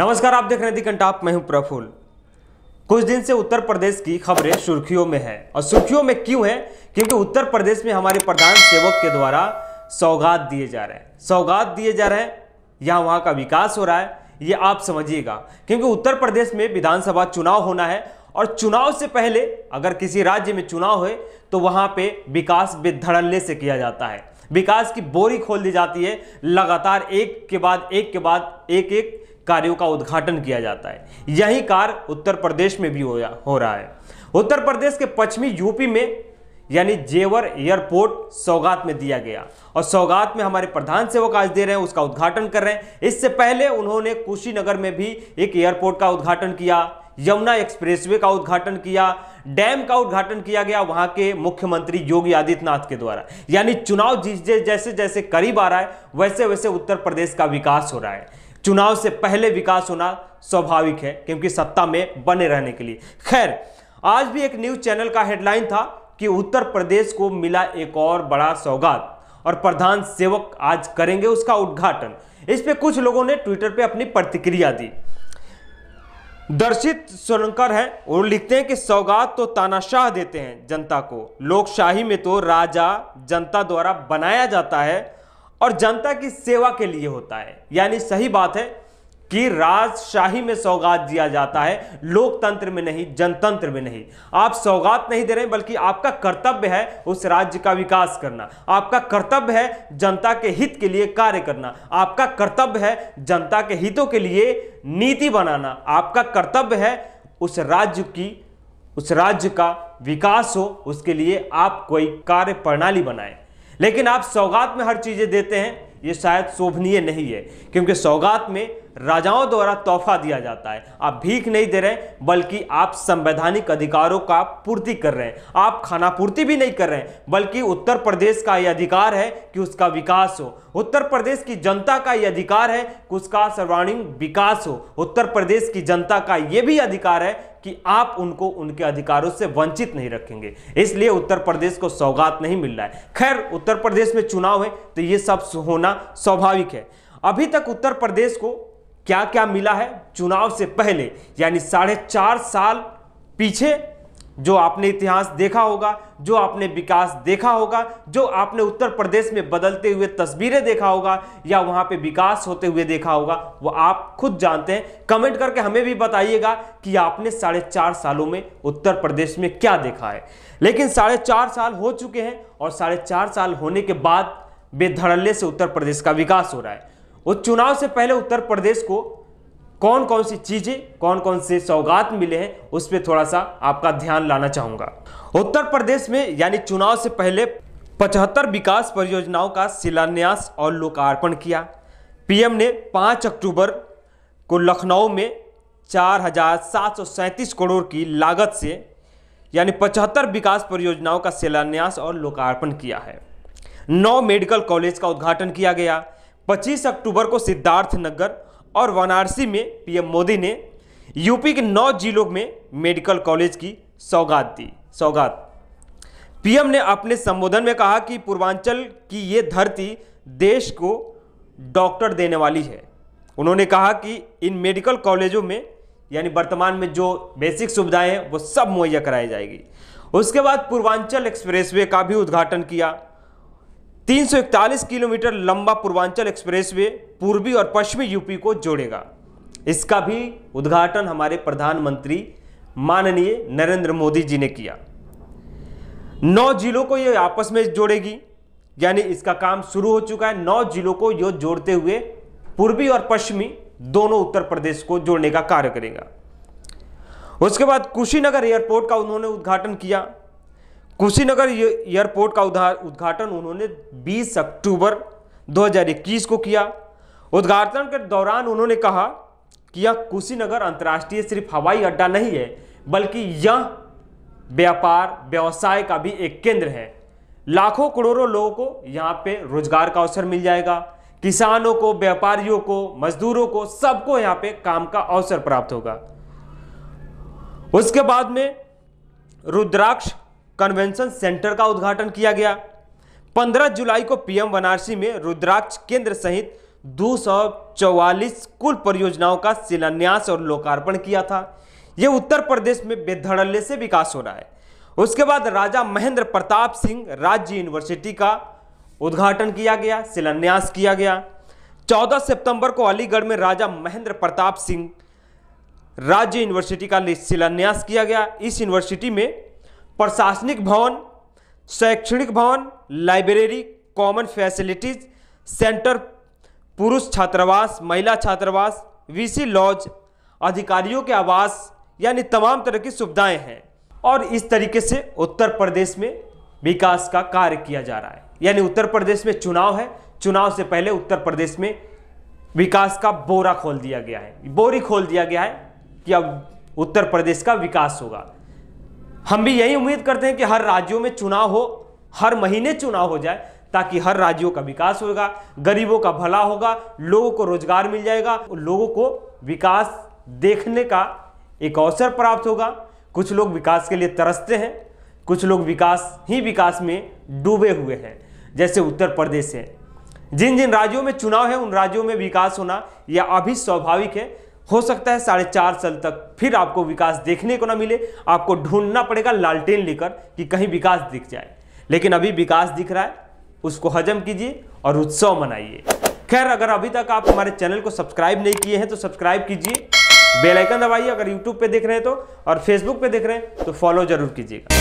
नमस्कार आप देख रहे हैं कंटाप मैं हूं प्रफुल कुछ दिन से उत्तर प्रदेश की खबरें सुर्खियों में है और सुर्खियों में क्यों है क्योंकि उत्तर प्रदेश में हमारे प्रधान सेवक के द्वारा सौगात दिए जा रहे हैं सौगात दिए जा रहे हैं या वहाँ का विकास हो रहा है ये आप समझिएगा क्योंकि उत्तर प्रदेश में विधानसभा चुनाव होना है और चुनाव से पहले अगर किसी राज्य में चुनाव हो तो वहां पर विकास बेधड़ल्ले से किया जाता है विकास की बोरी खोल दी जाती है लगातार एक के बाद एक के बाद एक एक कार्यों का उद्घाटन किया जाता है यही कार्य उत्तर प्रदेश में भी हो रहा है उत्तर प्रदेश के पश्चिमी यूपी में यानी जेवर एयरपोर्ट सौगात में दिया गया और सौगात में हमारे प्रधान सेवक आज दे रहे हैं उसका उद्घाटन कर रहे हैं इससे पहले उन्होंने कुशीनगर में भी एक एयरपोर्ट का उद्घाटन किया यमुना एक्सप्रेसवे का उद्घाटन किया डैम का उद्घाटन किया गया वहां के मुख्यमंत्री योगी आदित्यनाथ के द्वारा यानी चुनाव जैसे जैसे करीब आ रहा है वैसे वैसे उत्तर प्रदेश का विकास हो रहा है चुनाव से पहले विकास होना स्वाभाविक है क्योंकि सत्ता में बने रहने के लिए खैर आज भी एक न्यूज चैनल का हेडलाइन था कि उत्तर प्रदेश को मिला एक और बड़ा सौगात और प्रधान सेवक आज करेंगे उसका उद्घाटन इस पे कुछ लोगों ने ट्विटर पे अपनी प्रतिक्रिया दी दर्शित सोनकर हैं वो लिखते हैं कि सौगात तो तानाशाह देते हैं जनता को लोकशाही में तो राजा जनता द्वारा बनाया जाता है और जनता की सेवा के लिए होता है यानी सही बात है कि राजशाही में सौगात दिया जाता है लोकतंत्र में नहीं जनतंत्र में नहीं आप सौगात नहीं दे रहे बल्कि आपका कर्तव्य है उस राज्य का विकास करना आपका कर्तव्य है जनता के हित के लिए कार्य करना आपका कर्तव्य है जनता के हितों के लिए नीति बनाना आपका कर्तव्य है उस राज्य की उस राज्य का विकास हो उसके लिए आप कोई कार्य प्रणाली बनाएं लेकिन आप सौगात में हर चीज़ें देते हैं ये शायद शोभनीय नहीं है क्योंकि सौगात में राजाओं द्वारा तोहफा दिया जाता है आप भीख नहीं दे रहे बल्कि आप संवैधानिक अधिकारों का पूर्ति कर रहे हैं आप खानापूर्ति भी नहीं कर रहे हैं बल्कि उत्तर प्रदेश का यह अधिकार है कि उसका विकास हो उत्तर प्रदेश की जनता का यह अधिकार है कि उसका सर्वांगीण विकास हो उत्तर प्रदेश की जनता का यह भी अधिकार है कि आप उनको उनके अधिकारों से वंचित नहीं रखेंगे इसलिए उत्तर प्रदेश को सौगात नहीं मिल रहा है खैर उत्तर प्रदेश में चुनाव है तो ये सब होना स्वाभाविक है अभी तक उत्तर प्रदेश को क्या क्या मिला है चुनाव से पहले यानी साढ़े चार साल पीछे जो आपने इतिहास देखा होगा जो आपने विकास देखा होगा जो आपने उत्तर प्रदेश में बदलते हुए तस्वीरें देखा होगा या वहां पे विकास होते हुए देखा होगा वो आप खुद जानते हैं कमेंट करके हमें भी बताइएगा कि आपने साढ़े चार सालों में उत्तर प्रदेश में क्या देखा है लेकिन साढ़े चार साल हो चुके हैं और साढ़े चार साल होने के बाद बेधड़ल्ले से उत्तर प्रदेश का विकास हो रहा है वो चुनाव से पहले उत्तर प्रदेश को कौन कौन सी चीज़ें कौन कौन से सौगात मिले हैं उस पर थोड़ा सा आपका ध्यान लाना चाहूँगा उत्तर प्रदेश में यानी चुनाव से पहले पचहत्तर विकास परियोजनाओं का शिलान्यास और लोकार्पण किया पीएम ने 5 अक्टूबर को लखनऊ में चार करोड़ की लागत से यानी पचहत्तर विकास परियोजनाओं का शिलान्यास और लोकार्पण किया है नौ मेडिकल कॉलेज का उद्घाटन किया गया 25 अक्टूबर को सिद्धार्थ नगर और वाराणसी में पीएम मोदी ने यूपी के नौ जिलों में मेडिकल कॉलेज की सौगात दी सौगात पीएम ने अपने संबोधन में कहा कि पूर्वांचल की ये धरती देश को डॉक्टर देने वाली है उन्होंने कहा कि इन मेडिकल कॉलेजों में यानी वर्तमान में जो बेसिक सुविधाएं हैं वो सब मुहैया कराई जाएगी उसके बाद पूर्वांचल एक्सप्रेसवे का भी उद्घाटन किया 341 किलोमीटर लंबा पूर्वांचल एक्सप्रेसवे पूर्वी और पश्चिमी यूपी को जोड़ेगा इसका भी उद्घाटन हमारे प्रधानमंत्री माननीय नरेंद्र मोदी जी ने किया नौ जिलों को यह आपस में जोड़ेगी यानी इसका काम शुरू हो चुका है नौ जिलों को यह जोड़ते हुए पूर्वी और पश्चिमी दोनों उत्तर प्रदेश को जोड़ने का कार्य करेगा उसके बाद कुशीनगर एयरपोर्ट का उन्होंने उद्घाटन किया कुशीनगर एयरपोर्ट का उद्घाटन उन्होंने 20 अक्टूबर 2021 को किया उद्घाटन के दौरान उन्होंने कहा कि यह कुशीनगर अंतर्राष्ट्रीय सिर्फ हवाई अड्डा नहीं है बल्कि यह व्यापार व्यवसाय का भी एक केंद्र है लाखों करोड़ों लोगों को यहाँ पे रोजगार का अवसर मिल जाएगा किसानों को व्यापारियों को मजदूरों को सबको यहाँ पे काम का अवसर प्राप्त होगा उसके बाद में रुद्राक्ष कन्वेंशन सेंटर का उद्घाटन किया गया 15 जुलाई को पीएम बनारसी में रुद्राक्ष केंद्र सहित 244 कुल परियोजनाओं का शिलान्यास और लोकार्पण किया था ये उत्तर प्रदेश में बेधड़ल्ले से विकास हो रहा है उसके बाद राजा महेंद्र प्रताप सिंह राज्य यूनिवर्सिटी का उद्घाटन किया गया शिलान्यास किया गया 14 सितंबर को अलीगढ़ में राजा महेंद्र प्रताप सिंह राज्य यूनिवर्सिटी का शिलान्यास किया गया इस यूनिवर्सिटी में प्रशासनिक भवन शैक्षणिक भवन लाइब्रेरी कॉमन फैसिलिटीज सेंटर पुरुष छात्रावास महिला छात्रावास वीसी लॉज अधिकारियों के आवास यानी तमाम तरह की सुविधाएं हैं और इस तरीके से उत्तर प्रदेश में विकास का कार्य किया जा रहा है यानी उत्तर प्रदेश में चुनाव है चुनाव से पहले उत्तर प्रदेश में विकास का बोरा खोल दिया गया है बोरी खोल दिया गया है कि अब उत्तर प्रदेश का विकास होगा हम भी यही उम्मीद करते हैं कि हर राज्यों में चुनाव हो हर महीने चुनाव हो जाए ताकि हर राज्यों का विकास होगा गरीबों का भला होगा लोगों को रोजगार मिल जाएगा लोगों को विकास देखने का एक अवसर प्राप्त होगा कुछ लोग विकास के लिए तरसते हैं कुछ लोग विकास ही विकास में डूबे हुए हैं जैसे उत्तर प्रदेश है जिन जिन राज्यों में चुनाव है उन राज्यों में विकास होना यह अभी स्वाभाविक है हो सकता है साढ़े चार साल तक फिर आपको विकास देखने को ना मिले आपको ढूंढना पड़ेगा लालटेन लेकर कि कहीं विकास दिख जाए लेकिन अभी विकास दिख रहा है उसको हजम कीजिए और उत्सव मनाइए खैर अगर अभी तक आप हमारे चैनल को सब्सक्राइब नहीं किए हैं तो सब्सक्राइब कीजिए बेल आइकन दबाइए अगर यूट्यूब पर देख रहे हैं तो और फेसबुक पर देख रहे हैं तो फॉलो जरूर कीजिएगा